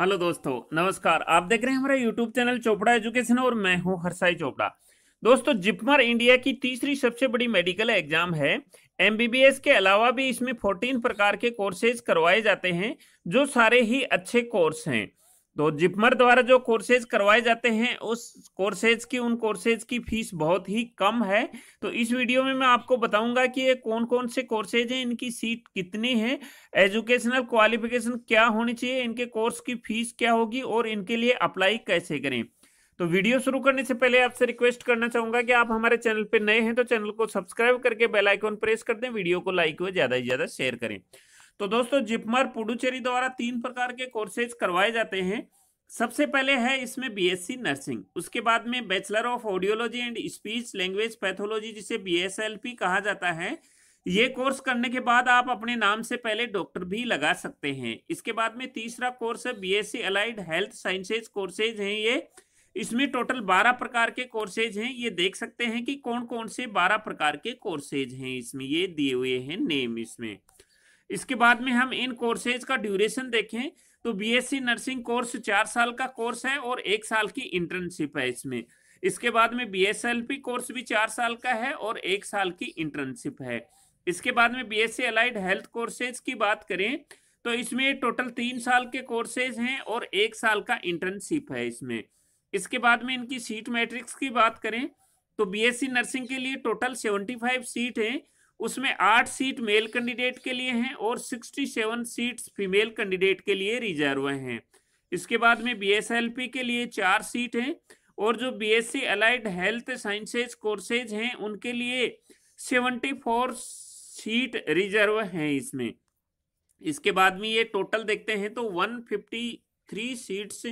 hello दोस्तों नमस्कार आप देख रहे हैं हमारा यूट्यूब चैनल चोपड़ा एजुकेशन और मैं हूं हरसाई चोपड़ा दोस्तों जिपमर इंडिया की तीसरी सबसे बड़ी मेडिकल एग्जाम है एमबीबीएस के अलावा भी इसमें 14 प्रकार के कोर्सेज करवाए जाते हैं जो सारे ही अच्छे कोर्स हैं तो जिपमर द्वारा जो कोर्सेज करवाए जाते हैं उस कोर्सेज की उन कोर्सेज की फीस बहुत ही कम है तो इस वीडियो में मैं आपको बताऊंगा कि ये कौन कौन से कोर्सेज हैं इनकी सीट कितनी है एजुकेशनल क्वालिफिकेशन क्या होनी चाहिए इनके कोर्स की फीस क्या होगी और इनके लिए अप्लाई कैसे करें तो वीडियो शुरू करने से पहले आपसे रिक्वेस्ट करना चाहूंगा कि आप हमारे चैनल पर नए हैं तो चैनल को सब्सक्राइब करके बेलाइकॉन प्रेस कर दें वीडियो को लाइक व ज्यादा से ज्यादा शेयर करें तो दोस्तों जिपमर पुडुचेरी द्वारा तीन प्रकार के कोर्सेज करवाए जाते हैं सबसे पहले है इसमें बीएससी नर्सिंग उसके बाद में bachelor of audiology and speech language pathology जिसे बीएसएलपी कहा जाता है ये कोर्स करने के बाद आप अपने नाम से पहले डॉक्टर भी लगा सकते हैं इसके बाद में तीसरा कोर्स है BSc allied health sciences courses हैं ये इसमें टोटल बारह प्रकार के कोर्सेज हैं ये देख सकते हैं कि कौन कौन से बारह प्रकार के कोर्सेज हैं इसमें ये दिए हुए हैं नेम इसमें इसके बाद में हम इन कोर्सेज का ड्यूरेशन देखें तो बीएससी नर्सिंग कोर्स चार साल का कोर्स है और एक साल की इंटर्नशिप है इसमें इसके बाद में बीएसएलपी कोर्स भी चार साल का है और एक साल की इंटर्नशिप है इसके बाद में बीएससी अलाइड हेल्थ कोर्सेज की बात करें तो इसमें टोटल तीन साल के कोर्सेज हैं और एक साल का इंटर्नशिप है इसमें इसके बाद में इनकी सीट मैट्रिक्स की बात करें तो बीएससी नर्सिंग के लिए टोटल सेवेंटी फाइव सीट हैं उसमें आठ सीट मेल कैंडिडेट के लिए हैं और sixty seven seat female candidate के लिए रिजर्व हैं इसके बाद में बीएसएलपी के लिए चार सीट हैं और जो BSc allied health sciences courses हैं उनके लिए सेवेंटी फोर सीट रिजर्व हैं इसमें इसके बाद में ये टोटल देखते हैं तो वन फिफ्टी थ्री सीट्स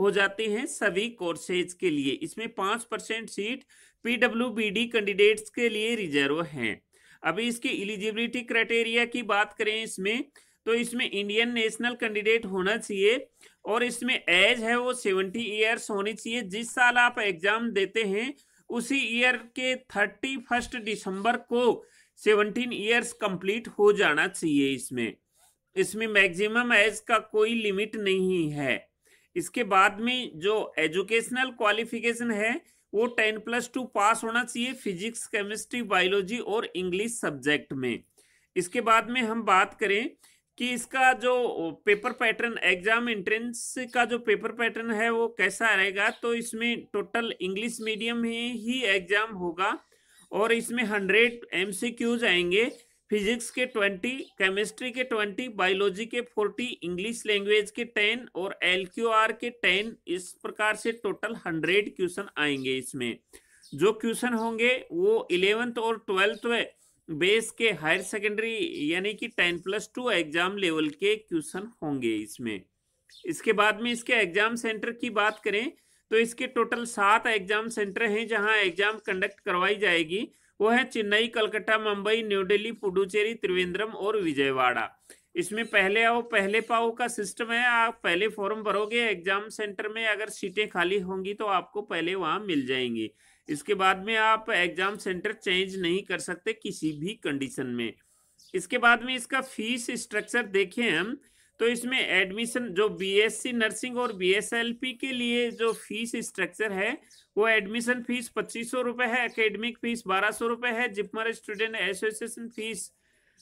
हो जाती हैं सभी कोर्सेज के लिए इसमें पाँच परसेंट सीट पीडब्ल्यू कैंडिडेट्स के लिए रिजर्व हैं अभी इसकी एलिजिबिलिटी क्राइटेरिया की बात करें इसमें तो इसमें इंडियन नेशनल कैंडिडेट होना चाहिए और इसमें एज है वो सेवेंटी ईयर्स होनी चाहिए जिस साल आप एग्जाम देते हैं उसी ईयर के थर्टी फर्स्ट दिसंबर को सेवनटीन ईयर्स कंप्लीट हो जाना चाहिए इसमें इसमें मैक्सिमम एज का कोई लिमिट नहीं है इसके बाद में जो एजुकेशनल क्वालिफिकेशन है वो टेन प्लस टू पास होना चाहिए फिजिक्स केमिस्ट्री बायोलॉजी और इंग्लिश सब्जेक्ट में इसके बाद में हम बात करें कि इसका जो पेपर पैटर्न एग्जाम एंट्रेंस का जो पेपर पैटर्न है वो कैसा रहेगा तो इसमें टोटल इंग्लिश मीडियम में ही एग्जाम होगा और इसमें हंड्रेड एम आएंगे फिजिक्स के ट्वेंटी केमिस्ट्री के ट्वेंटी बायोलॉजी के फोर्टी इंग्लिश लैंग्वेज के टेन और एल के टेन इस प्रकार से टोटल हंड्रेड क्वेश्चन आएंगे इसमें जो क्वेश्चन होंगे वो इलेवेंथ और ट्वेल्थ बेस के हायर सेकेंडरी यानी कि ten plus two exam level के क्वेश्चन होंगे इसमें इसके बाद में इसके एग्जाम सेंटर की बात करें तो इसके टोटल सात एग्जाम सेंटर हैं जहां एग्जाम कंडक्ट करवाई जाएगी वो है चेन्नई कलकत्ता मुंबई न्यू दिल्ली पुडुचेरी त्रिवेंद्रम और विजयवाड़ा इसमें पहले आओ पहले पाओ का सिस्टम है आप पहले फॉर्म भरोगे एग्जाम सेंटर में अगर सीटें खाली होंगी तो आपको पहले वहाँ मिल जाएंगी इसके बाद में आप एग्जाम सेंटर चेंज नहीं कर सकते किसी भी कंडीशन में इसके बाद में इसका फीस स्ट्रक्चर देखें हम तो इसमें एडमिशन जो बीएससी नर्सिंग और बीएसएलपी के लिए जो फीस स्ट्रक्चर है वो एडमिशन फीस पच्चीस सौ रुपये है एकेडमिक फीस बारह सौ रुपये है जिपमर स्टूडेंट एसोसिएशन फीस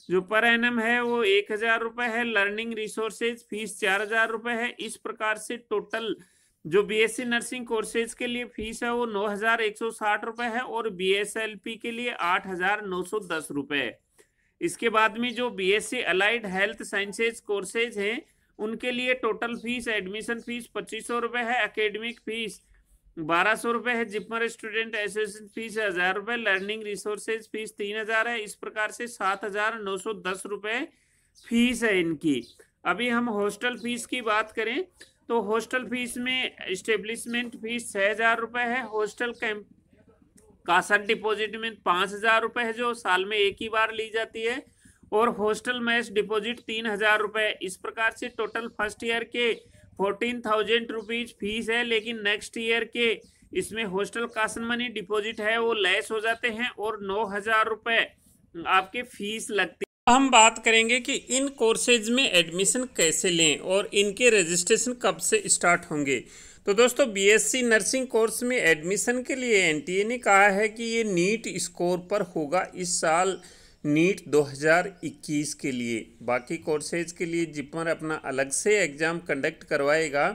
जो पर एन है वो एक हजार रुपये है लर्निंग रिसोर्सेज फीस चार हजार रुपये है इस प्रकार से टोटल जो बीएससी नर्सिंग कोर्सेज के लिए फीस है वो नौ हजार एक सौ साठ रुपये है और बी के लिए आठ हजार नौ सौ दस रुपये है इसके बाद में जो B S C allied health sciences courses हैं उनके लिए टोटल फीस एडमिशन फीस पच्चीस सौ रुपये है अकेडमिक फीस बारह सौ रुपये है जिपमर स्टूडेंट एसोसिएशन फीस हज़ार रुपये लर्निंग रिसोर्सेज फीस तीन हज़ार है इस प्रकार से सात हज़ार नौ सौ दस रुपये फीस है इनकी अभी हम हॉस्टल फीस की बात करें तो हॉस्टल फीस में इस्टेब्लिशमेंट फीस छः हज़ार रुपये है हॉस्टल कैंप कासन डिपॉजिट में पाँच हजार रुपये जो साल में एक ही बार ली जाती है और हॉस्टल मैच डिपॉजिट तीन हजार रुपये इस प्रकार से टोटल फर्स्ट ईयर के फोर्टीन थाउजेंड रुपीज फीस है लेकिन नेक्स्ट ईयर के इसमें हॉस्टल कासन मनी डिपॉजिट है वो लेस हो जाते हैं और नौ हजार रुपये आपके फीस लगती हम बात करेंगे कि इन कोर्सेज में एडमिशन कैसे लें और इनके रजिस्ट्रेशन कब से स्टार्ट होंगे तो दोस्तों बीएससी नर्सिंग कोर्स में एडमिशन के लिए एनटीए ने कहा है कि ये नीट स्कोर पर होगा इस साल नीट 2021 के लिए बाकी कोर्सेज के लिए जिपमर अपना अलग से एग्ज़ाम कंडक्ट करवाएगा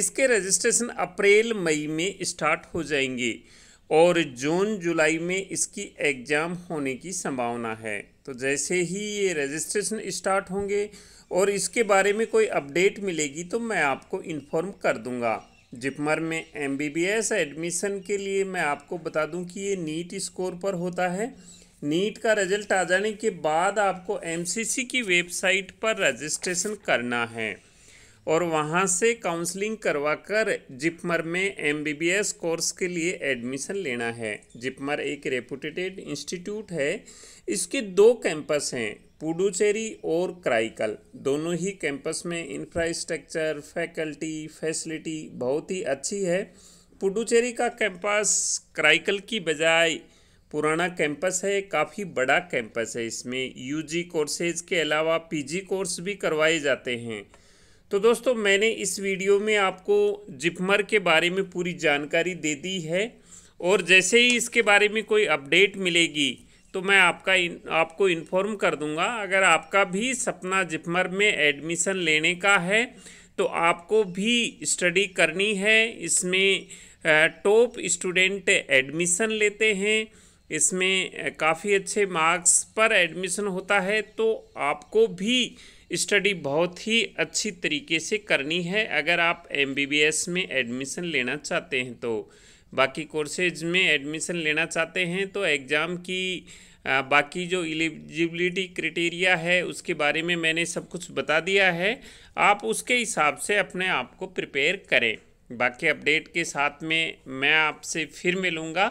इसके रजिस्ट्रेशन अप्रैल मई में स्टार्ट हो जाएंगे और जून जुलाई में इसकी एग्ज़ाम होने की संभावना है तो जैसे ही ये रजिस्ट्रेशन स्टार्ट होंगे और इसके बारे में कोई अपडेट मिलेगी तो मैं आपको इन्फॉर्म कर दूंगा जिपमर में एम एडमिशन के लिए मैं आपको बता दूं कि ये नीट स्कोर पर होता है नीट का रिजल्ट आ जाने के बाद आपको एमसीसी की वेबसाइट पर रजिस्ट्रेशन करना है और वहाँ से काउंसलिंग करवा कर जिपमर में एमबीबीएस कोर्स के लिए एडमिशन लेना है जिपमर एक रेपुटेटेड इंस्टीट्यूट है इसके दो कैंपस हैं पुडुचेरी और क्राइकल दोनों ही कैंपस में इंफ्रास्ट्रक्चर फैकल्टी फैसिलिटी बहुत ही अच्छी है पुडुचेरी का कैंपस क्राइकल की बजाय पुराना कैंपस है काफ़ी बड़ा कैंपस है इसमें यूजी कोर्सेज के अलावा पीजी कोर्स भी करवाए जाते हैं तो दोस्तों मैंने इस वीडियो में आपको जिपमर के बारे में पूरी जानकारी दे दी है और जैसे ही इसके बारे में कोई अपडेट मिलेगी तो मैं आपका इन, आपको इन्फॉर्म कर दूंगा अगर आपका भी सपना जिपमर में एडमिशन लेने का है तो आपको भी स्टडी करनी है इसमें टॉप स्टूडेंट एडमिशन लेते हैं इसमें काफ़ी अच्छे मार्क्स पर एडमिशन होता है तो आपको भी स्टडी बहुत ही अच्छी तरीके से करनी है अगर आप एमबीबीएस में एडमिशन लेना चाहते हैं तो बाकी कोर्सेज में एडमिशन लेना चाहते हैं तो एग्ज़ाम की बाकी जो एलिजिबिलिटी क्रिटेरिया है उसके बारे में मैंने सब कुछ बता दिया है आप उसके हिसाब से अपने आप को प्रिपेयर करें बाकी अपडेट के साथ में मैं आपसे फिर मिलूँगा